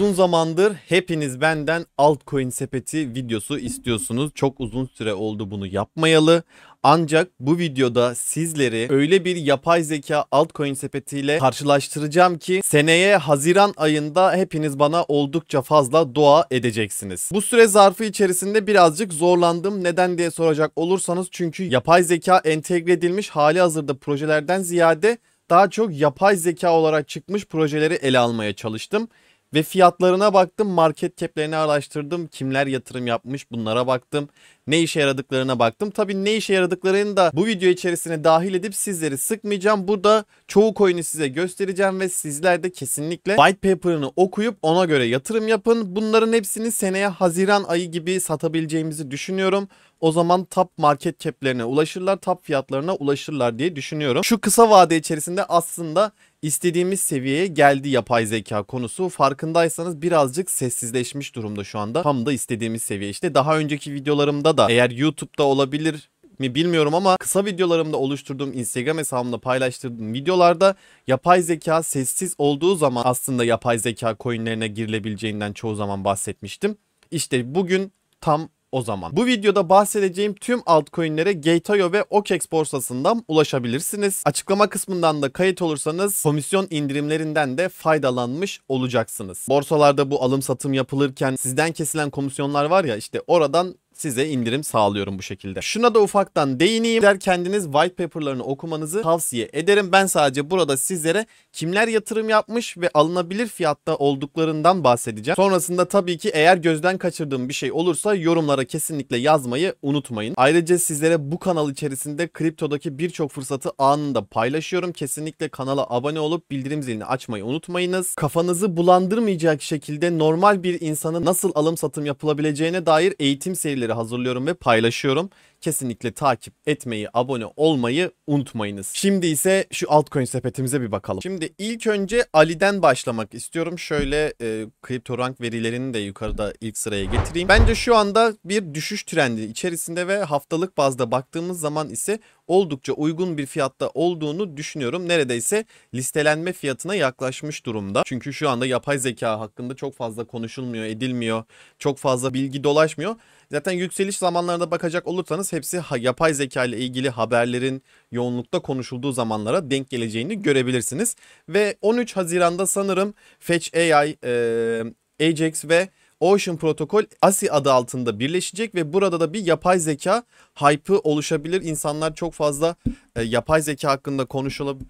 Uzun zamandır hepiniz benden altcoin sepeti videosu istiyorsunuz. Çok uzun süre oldu bunu yapmayalı. Ancak bu videoda sizleri öyle bir yapay zeka altcoin sepetiyle karşılaştıracağım ki seneye Haziran ayında hepiniz bana oldukça fazla dua edeceksiniz. Bu süre zarfı içerisinde birazcık zorlandım. Neden diye soracak olursanız çünkü yapay zeka entegre edilmiş hali hazırda projelerden ziyade daha çok yapay zeka olarak çıkmış projeleri ele almaya çalıştım. Ve fiyatlarına baktım, market cap'lerini araştırdım, kimler yatırım yapmış bunlara baktım, ne işe yaradıklarına baktım. Tabii ne işe yaradıklarını da bu video içerisine dahil edip sizleri sıkmayacağım. Burada çoğu coin'i size göstereceğim ve sizler de kesinlikle white paper'ını okuyup ona göre yatırım yapın. Bunların hepsini seneye Haziran ayı gibi satabileceğimizi düşünüyorum o zaman tap market cap'lerine ulaşırlar, tap fiyatlarına ulaşırlar diye düşünüyorum. Şu kısa vade içerisinde aslında istediğimiz seviyeye geldi yapay zeka konusu. Farkındaysanız birazcık sessizleşmiş durumda şu anda. Tam da istediğimiz seviye işte. Daha önceki videolarımda da eğer YouTube'da olabilir mi bilmiyorum ama kısa videolarımda oluşturduğum Instagram hesabımda paylaştırdığım videolarda yapay zeka sessiz olduğu zaman aslında yapay zeka coinlerine girilebileceğinden çoğu zaman bahsetmiştim. İşte bugün tam o zaman. Bu videoda bahsedeceğim tüm altcoin'lere Gate.io ve OKEX borsasından ulaşabilirsiniz. Açıklama kısmından da kayıt olursanız komisyon indirimlerinden de faydalanmış olacaksınız. Borsalarda bu alım satım yapılırken sizden kesilen komisyonlar var ya işte oradan size indirim sağlıyorum bu şekilde. Şuna da ufaktan değineyim. Sizler kendiniz white paper'larını okumanızı tavsiye ederim. Ben sadece burada sizlere kimler yatırım yapmış ve alınabilir fiyatta olduklarından bahsedeceğim. Sonrasında tabii ki eğer gözden kaçırdığım bir şey olursa yorumlara kesinlikle yazmayı unutmayın. Ayrıca sizlere bu kanal içerisinde kriptodaki birçok fırsatı anında paylaşıyorum. Kesinlikle kanala abone olup bildirim zilini açmayı unutmayınız. Kafanızı bulandırmayacak şekilde normal bir insanın nasıl alım satım yapılabileceğine dair eğitim serileri içerikleri hazırlıyorum ve paylaşıyorum. Kesinlikle takip etmeyi, abone olmayı unutmayınız. Şimdi ise şu altcoin sepetimize bir bakalım. Şimdi ilk önce Ali'den başlamak istiyorum. Şöyle e, rank verilerini de yukarıda ilk sıraya getireyim. Bence şu anda bir düşüş trendi içerisinde ve haftalık bazda baktığımız zaman ise oldukça uygun bir fiyatta olduğunu düşünüyorum. Neredeyse listelenme fiyatına yaklaşmış durumda. Çünkü şu anda yapay zeka hakkında çok fazla konuşulmuyor, edilmiyor. Çok fazla bilgi dolaşmıyor. Zaten yükseliş zamanlarına bakacak olursanız hepsi yapay zeka ile ilgili haberlerin yoğunlukta konuşulduğu zamanlara denk geleceğini görebilirsiniz. Ve 13 Haziran'da sanırım Fetch AI, e, Ajax ve Ocean Protocol ASI adı altında birleşecek ve burada da bir yapay zeka hype'ı oluşabilir. İnsanlar çok fazla e, yapay zeka hakkında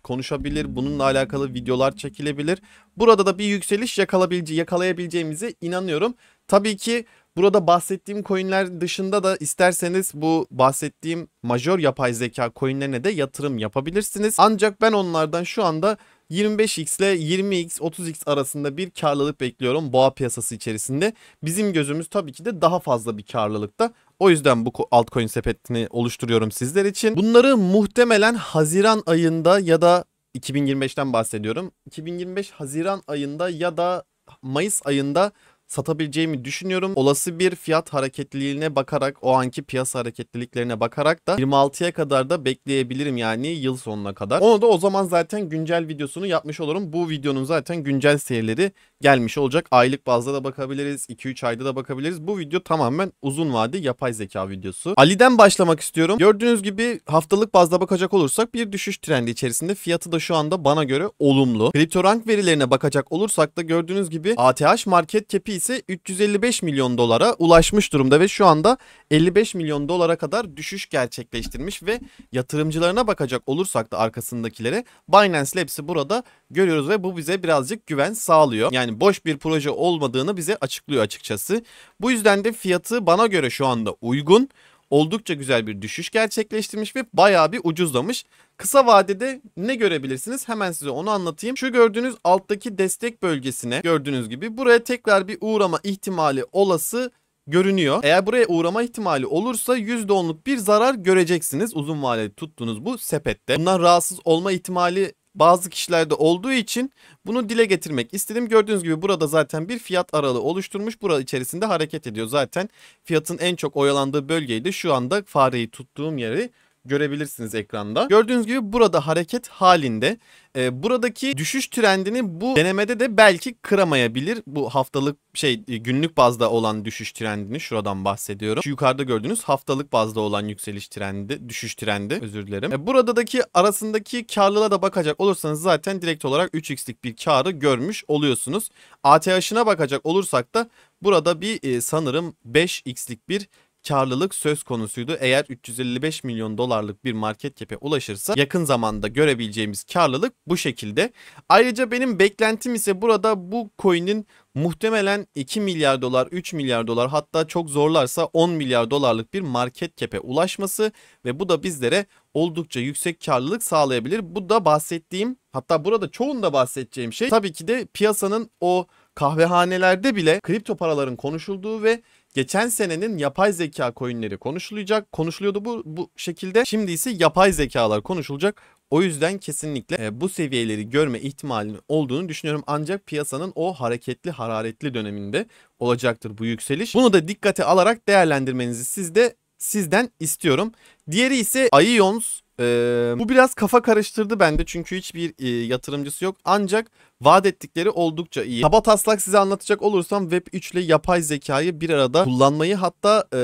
konuşabilir. Bununla alakalı videolar çekilebilir. Burada da bir yükseliş yakalabilece yakalayabileceğimize inanıyorum. Tabii ki Burada bahsettiğim coinler dışında da isterseniz bu bahsettiğim majör yapay zeka coinlerine de yatırım yapabilirsiniz. Ancak ben onlardan şu anda 25x ile 20x 30x arasında bir karlılık bekliyorum boğa piyasası içerisinde. Bizim gözümüz tabii ki de daha fazla bir karlılıkta. O yüzden bu altcoin sepetini oluşturuyorum sizler için. Bunları muhtemelen Haziran ayında ya da 2025'ten bahsediyorum. 2025 Haziran ayında ya da Mayıs ayında satabileceğimi düşünüyorum. Olası bir fiyat hareketliliğine bakarak o anki piyasa hareketliliklerine bakarak da 26'ya kadar da bekleyebilirim yani yıl sonuna kadar. Onu da o zaman zaten güncel videosunu yapmış olurum. Bu videonun zaten güncel seyirleri gelmiş olacak. Aylık bazda da bakabiliriz. 2-3 ayda da bakabiliriz. Bu video tamamen uzun vade yapay zeka videosu. Ali'den başlamak istiyorum. Gördüğünüz gibi haftalık bazda bakacak olursak bir düşüş trendi içerisinde. Fiyatı da şu anda bana göre olumlu. CryptoRank verilerine bakacak olursak da gördüğünüz gibi ATH market cap'i ise 355 milyon dolara ulaşmış durumda ve şu anda 55 milyon dolara kadar düşüş gerçekleştirmiş ve yatırımcılarına bakacak olursak da arkasındakilere Binance Labs'i burada görüyoruz ve bu bize birazcık güven sağlıyor. Yani yani boş bir proje olmadığını bize açıklıyor açıkçası. Bu yüzden de fiyatı bana göre şu anda uygun. Oldukça güzel bir düşüş gerçekleştirmiş ve bayağı bir ucuzlamış. Kısa vadede ne görebilirsiniz? Hemen size onu anlatayım. Şu gördüğünüz alttaki destek bölgesine gördüğünüz gibi buraya tekrar bir uğrama ihtimali olası görünüyor. Eğer buraya uğrama ihtimali olursa %10'luk bir zarar göreceksiniz uzun vadeli tuttuğunuz bu sepette. Bundan rahatsız olma ihtimali bazı kişilerde olduğu için bunu dile getirmek istedim. Gördüğünüz gibi burada zaten bir fiyat aralığı oluşturmuş. Burada içerisinde hareket ediyor. Zaten fiyatın en çok oyalandığı bölgeydi şu anda fareyi tuttuğum yeri görebilirsiniz ekranda. Gördüğünüz gibi burada hareket halinde. E, buradaki düşüş trendini bu denemede de belki kıramayabilir. Bu haftalık şey e, günlük bazda olan düşüş trendini şuradan bahsediyorum. Şu yukarıda gördüğünüz haftalık bazda olan yükseliş trendi, düşüş trendi özür dilerim. E, buradaki arasındaki karlılığa da bakacak olursanız zaten direkt olarak 3x'lik bir karı görmüş oluyorsunuz. ATH'ına bakacak olursak da burada bir e, sanırım 5x'lik bir karlılık söz konusuydu. Eğer 355 milyon dolarlık bir market cap'e ulaşırsa yakın zamanda görebileceğimiz karlılık bu şekilde. Ayrıca benim beklentim ise burada bu coin'in muhtemelen 2 milyar dolar, 3 milyar dolar hatta çok zorlarsa 10 milyar dolarlık bir market cap'e ulaşması ve bu da bizlere oldukça yüksek karlılık sağlayabilir. Bu da bahsettiğim hatta burada çoğunda bahsedeceğim şey tabii ki de piyasanın o kahvehanelerde bile kripto paraların konuşulduğu ve Geçen senenin yapay zeka coinleri konuşulacak. Konuşuluyordu bu, bu şekilde. Şimdi ise yapay zekalar konuşulacak. O yüzden kesinlikle e, bu seviyeleri görme ihtimalinin olduğunu düşünüyorum. Ancak piyasanın o hareketli hararetli döneminde olacaktır bu yükseliş. Bunu da dikkate alarak değerlendirmenizi sizde sizden istiyorum. Diğeri ise Ions ee, bu biraz kafa karıştırdı bende çünkü hiçbir e, yatırımcısı yok. Ancak vaat ettikleri oldukça iyi. Kaba taslak size anlatacak olursam Web3 ile yapay zekayı bir arada kullanmayı hatta e,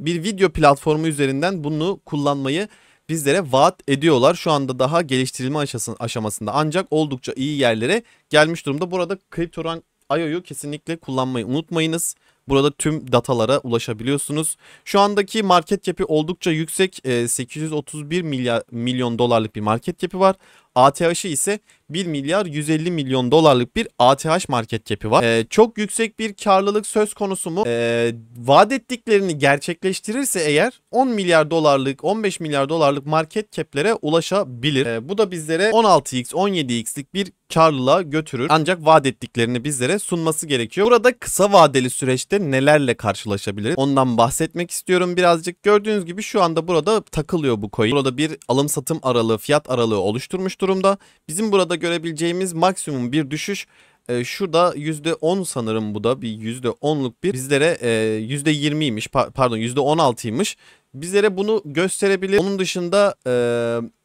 bir video platformu üzerinden bunu kullanmayı bizlere vaat ediyorlar. Şu anda daha geliştirilme aşamasında ancak oldukça iyi yerlere gelmiş durumda. Burada CryptoRank IO'yu kesinlikle kullanmayı unutmayınız. Burada tüm datalara ulaşabiliyorsunuz. Şu andaki market cap'i oldukça yüksek. 831 ee, milyar, milyon dolarlık bir market cap'i var. ATH'ı ise 1 milyar 150 milyon dolarlık bir ATH market cap'i var. Ee, çok yüksek bir karlılık söz konusu mu? Ee, vaat ettiklerini gerçekleştirirse eğer 10 milyar dolarlık 15 milyar dolarlık market cap'lere ulaşabilir. Ee, bu da bizlere 16x 17x'lik bir karlılığa götürür. Ancak vaat ettiklerini bizlere sunması gerekiyor. Burada kısa vadeli süreçte nelerle karşılaşabiliriz? Ondan bahsetmek istiyorum birazcık. Gördüğünüz gibi şu anda burada takılıyor bu coin. Burada bir alım satım aralığı, fiyat aralığı oluşturmuş durumda. Bizim burada görebileceğimiz maksimum bir düşüş e, şurada %10 sanırım bu da bir %10'luk bir bizlere e, %20'ymiş pa pardon %16'ymış. Bizlere bunu gösterebilir. Onun dışında e,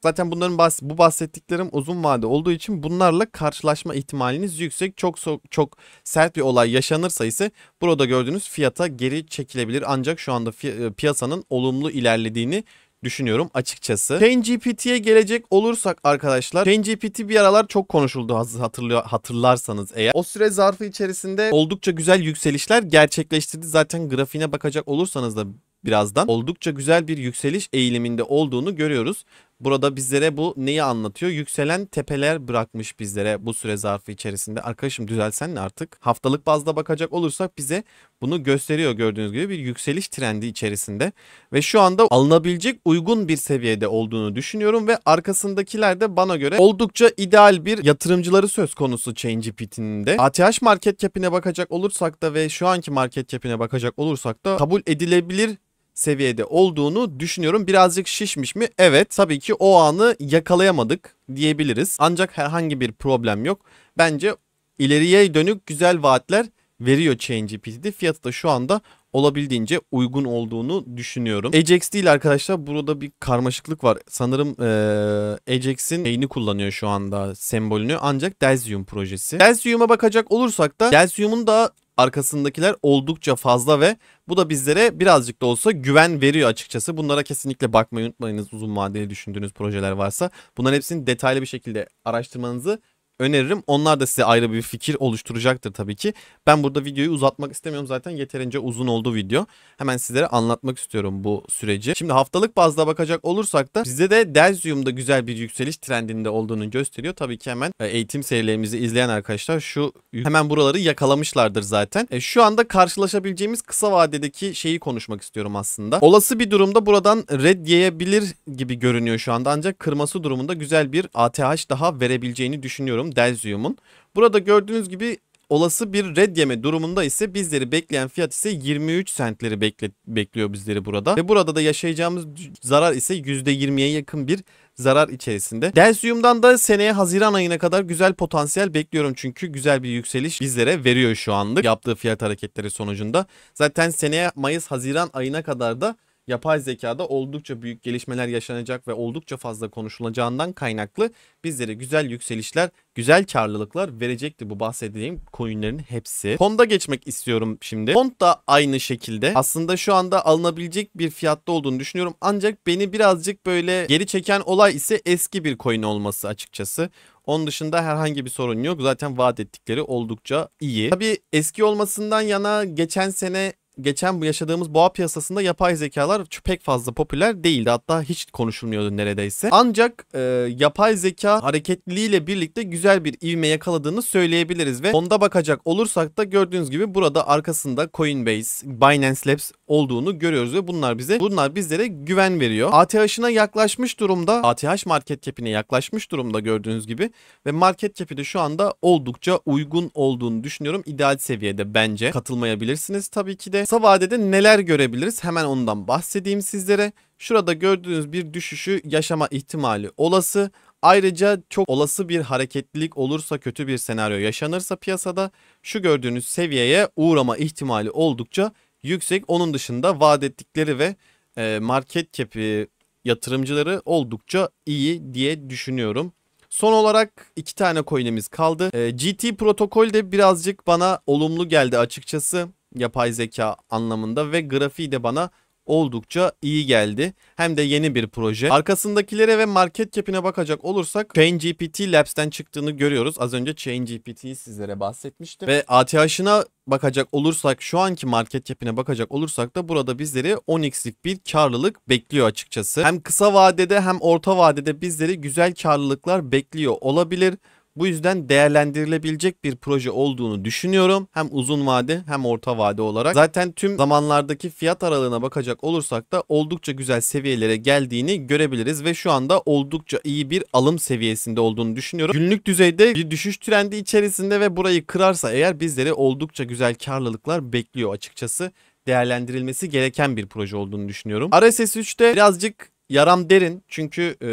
zaten bunların bahs bu bahsettiklerim uzun vade olduğu için bunlarla karşılaşma ihtimaliniz yüksek. Çok so çok sert bir olay yaşanırsa ise burada gördüğünüz fiyata geri çekilebilir. Ancak şu anda e, piyasanın olumlu ilerlediğini düşünüyorum açıkçası. ChatGPT'ye gelecek olursak arkadaşlar ChatGPT bir aralar çok konuşuldu hatırlıyor, hatırlarsanız eğer. O süre zarfı içerisinde oldukça güzel yükselişler gerçekleştirdi. Zaten grafiğine bakacak olursanız da birazdan oldukça güzel bir yükseliş eğiliminde olduğunu görüyoruz. Burada bizlere bu neyi anlatıyor? Yükselen tepeler bırakmış bizlere bu süre zarfı içerisinde. Arkadaşım düzelsen ne artık? Haftalık bazda bakacak olursak bize bunu gösteriyor gördüğünüz gibi bir yükseliş trendi içerisinde. Ve şu anda alınabilecek uygun bir seviyede olduğunu düşünüyorum ve arkasındakiler de bana göre oldukça ideal bir yatırımcıları söz konusu ChangeGPT'nin de. ATH market cap'ine bakacak olursak da ve şu anki market cap'ine bakacak olursak da kabul edilebilir seviyede olduğunu düşünüyorum. Birazcık şişmiş mi? Evet tabii ki o anı yakalayamadık diyebiliriz. Ancak herhangi bir problem yok. Bence ileriye dönük güzel vaatler veriyor ChangeGPT'de. Fiyatı da şu anda olabildiğince uygun olduğunu düşünüyorum. Ajax değil arkadaşlar burada bir karmaşıklık var. Sanırım ee, Ajax'in neyini kullanıyor şu anda sembolünü ancak Delzium projesi. Delzium'a bakacak olursak da Delzium'un da arkasındakiler oldukça fazla ve bu da bizlere birazcık da olsa güven veriyor açıkçası. Bunlara kesinlikle bakmayı unutmayınız uzun vadeli düşündüğünüz projeler varsa. Bunların hepsini detaylı bir şekilde araştırmanızı öneririm. Onlar da size ayrı bir fikir oluşturacaktır tabii ki. Ben burada videoyu uzatmak istemiyorum. Zaten yeterince uzun oldu video. Hemen sizlere anlatmak istiyorum bu süreci. Şimdi haftalık bazda bakacak olursak da bize de Delzium'da güzel bir yükseliş trendinde olduğunu gösteriyor. Tabii ki hemen e, eğitim serilerimizi izleyen arkadaşlar şu hemen buraları yakalamışlardır zaten. E, şu anda karşılaşabileceğimiz kısa vadedeki şeyi konuşmak istiyorum aslında. Olası bir durumda buradan red yiyebilir gibi görünüyor şu anda ancak kırması durumunda güzel bir ATH daha verebileceğini düşünüyorum ediyorum Delzium'un. Burada gördüğünüz gibi olası bir red yeme durumunda ise bizleri bekleyen fiyat ise 23 sentleri bekle, bekliyor bizleri burada. Ve burada da yaşayacağımız zarar ise %20'ye yakın bir zarar içerisinde. Delsium'dan da seneye Haziran ayına kadar güzel potansiyel bekliyorum çünkü güzel bir yükseliş bizlere veriyor şu anlık yaptığı fiyat hareketleri sonucunda. Zaten seneye Mayıs Haziran ayına kadar da yapay zekada oldukça büyük gelişmeler yaşanacak ve oldukça fazla konuşulacağından kaynaklı bizlere güzel yükselişler, güzel karlılıklar verecekti bu bahsedeyim coinlerin hepsi. Pond'a geçmek istiyorum şimdi. Pond da aynı şekilde aslında şu anda alınabilecek bir fiyatta olduğunu düşünüyorum ancak beni birazcık böyle geri çeken olay ise eski bir coin olması açıkçası. Onun dışında herhangi bir sorun yok. Zaten vaat ettikleri oldukça iyi. Tabii eski olmasından yana geçen sene geçen bu yaşadığımız boğa piyasasında yapay zekalar pek fazla popüler değildi. Hatta hiç konuşulmuyordu neredeyse. Ancak e, yapay zeka hareketliliğiyle birlikte güzel bir ivme yakaladığını söyleyebiliriz ve onda bakacak olursak da gördüğünüz gibi burada arkasında Coinbase, Binance Labs olduğunu görüyoruz ve bunlar bize bunlar bizlere güven veriyor. ATH'ına yaklaşmış durumda. ATH market cap'ine yaklaşmış durumda gördüğünüz gibi ve market cap'i de şu anda oldukça uygun olduğunu düşünüyorum. İdeal seviyede bence. Katılmayabilirsiniz tabii ki de. Kısa vadede neler görebiliriz hemen ondan bahsedeyim sizlere. Şurada gördüğünüz bir düşüşü yaşama ihtimali olası. Ayrıca çok olası bir hareketlilik olursa kötü bir senaryo yaşanırsa piyasada şu gördüğünüz seviyeye uğrama ihtimali oldukça yüksek. Onun dışında vaat ettikleri ve e, market cap'i yatırımcıları oldukça iyi diye düşünüyorum. Son olarak iki tane coin'imiz kaldı. E, GT protokol de birazcık bana olumlu geldi açıkçası yapay zeka anlamında ve grafiği de bana oldukça iyi geldi. Hem de yeni bir proje. Arkasındakilere ve market cap'ine bakacak olursak ChatGPT Labs'ten çıktığını görüyoruz. Az önce ChatGPT'yi sizlere bahsetmiştim. Ve ATH'ına bakacak olursak şu anki market cap'ine bakacak olursak da burada bizleri 10x'lik bir karlılık bekliyor açıkçası. Hem kısa vadede hem orta vadede bizleri güzel karlılıklar bekliyor olabilir. Bu yüzden değerlendirilebilecek bir proje olduğunu düşünüyorum. Hem uzun vade hem orta vade olarak. Zaten tüm zamanlardaki fiyat aralığına bakacak olursak da oldukça güzel seviyelere geldiğini görebiliriz ve şu anda oldukça iyi bir alım seviyesinde olduğunu düşünüyorum. Günlük düzeyde bir düşüş trendi içerisinde ve burayı kırarsa eğer bizleri oldukça güzel karlılıklar bekliyor açıkçası değerlendirilmesi gereken bir proje olduğunu düşünüyorum. RSS 3'te birazcık Yaram derin çünkü e,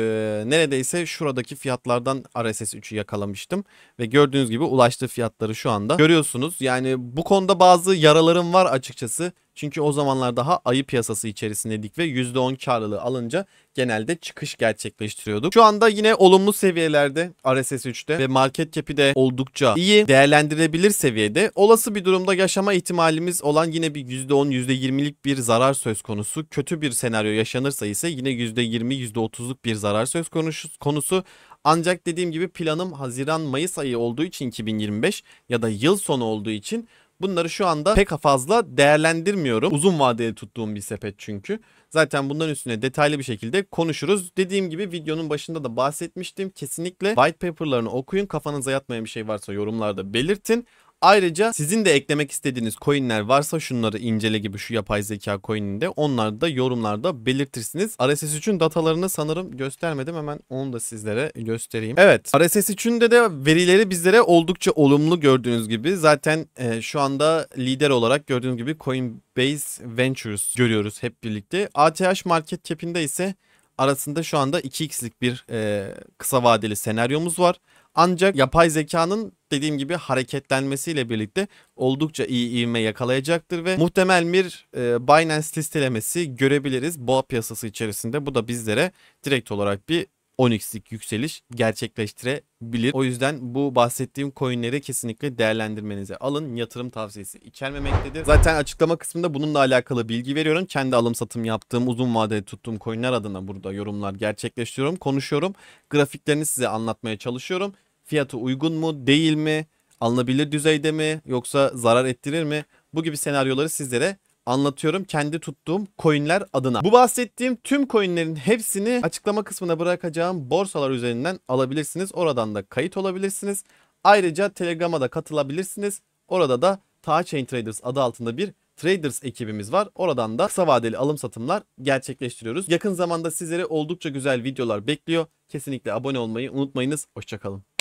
neredeyse şuradaki fiyatlardan RSS 3'ü yakalamıştım. Ve gördüğünüz gibi ulaştığı fiyatları şu anda görüyorsunuz. Yani bu konuda bazı yaralarım var açıkçası. Çünkü o zamanlar daha ayı piyasası içerisindeydik ve %10 karlılığı alınca genelde çıkış gerçekleştiriyorduk. Şu anda yine olumlu seviyelerde RSS 3'te ve market cap'i de oldukça iyi değerlendirebilir seviyede. Olası bir durumda yaşama ihtimalimiz olan yine bir %10 %20'lik bir zarar söz konusu. Kötü bir senaryo yaşanırsa ise yine %20 %30'luk bir zarar söz konusu. Ancak dediğim gibi planım Haziran Mayıs ayı olduğu için 2025 ya da yıl sonu olduğu için Bunları şu anda pek fazla değerlendirmiyorum. Uzun vadeli tuttuğum bir sepet çünkü. Zaten bunların üstüne detaylı bir şekilde konuşuruz. Dediğim gibi videonun başında da bahsetmiştim. Kesinlikle white paper'larını okuyun. Kafanıza yatmayan bir şey varsa yorumlarda belirtin. Ayrıca sizin de eklemek istediğiniz coinler varsa şunları incele gibi şu yapay zeka coininde onları da yorumlarda belirtirsiniz. RSS3'ün datalarını sanırım göstermedim hemen onu da sizlere göstereyim. Evet RSS3'ünde de verileri bizlere oldukça olumlu gördüğünüz gibi zaten e, şu anda lider olarak gördüğünüz gibi Coinbase Ventures görüyoruz hep birlikte. ATH market cap'inde ise arasında şu anda 2x'lik bir e, kısa vadeli senaryomuz var. Ancak yapay zekanın dediğim gibi hareketlenmesiyle birlikte oldukça iyi ivme yakalayacaktır ve muhtemel bir e, Binance listelemesi görebiliriz boğa piyasası içerisinde. Bu da bizlere direkt olarak bir 10x'lik yükseliş gerçekleştirebilir. O yüzden bu bahsettiğim coinleri kesinlikle değerlendirmenize alın. Yatırım tavsiyesi içermemektedir. Zaten açıklama kısmında bununla alakalı bilgi veriyorum. Kendi alım satım yaptığım uzun vadeli tuttuğum coinler adına burada yorumlar gerçekleştiriyorum. Konuşuyorum. Grafiklerini size anlatmaya çalışıyorum. Fiyatı uygun mu değil mi? Alınabilir düzeyde mi yoksa zarar ettirir mi? Bu gibi senaryoları sizlere anlatıyorum kendi tuttuğum coinler adına. Bu bahsettiğim tüm coinlerin hepsini açıklama kısmına bırakacağım borsalar üzerinden alabilirsiniz. Oradan da kayıt olabilirsiniz. Ayrıca Telegram'a da katılabilirsiniz. Orada da Ta Chain Traders adı altında bir Traders ekibimiz var. Oradan da kısa vadeli alım satımlar gerçekleştiriyoruz. Yakın zamanda sizlere oldukça güzel videolar bekliyor. Kesinlikle abone olmayı unutmayınız. Hoşçakalın.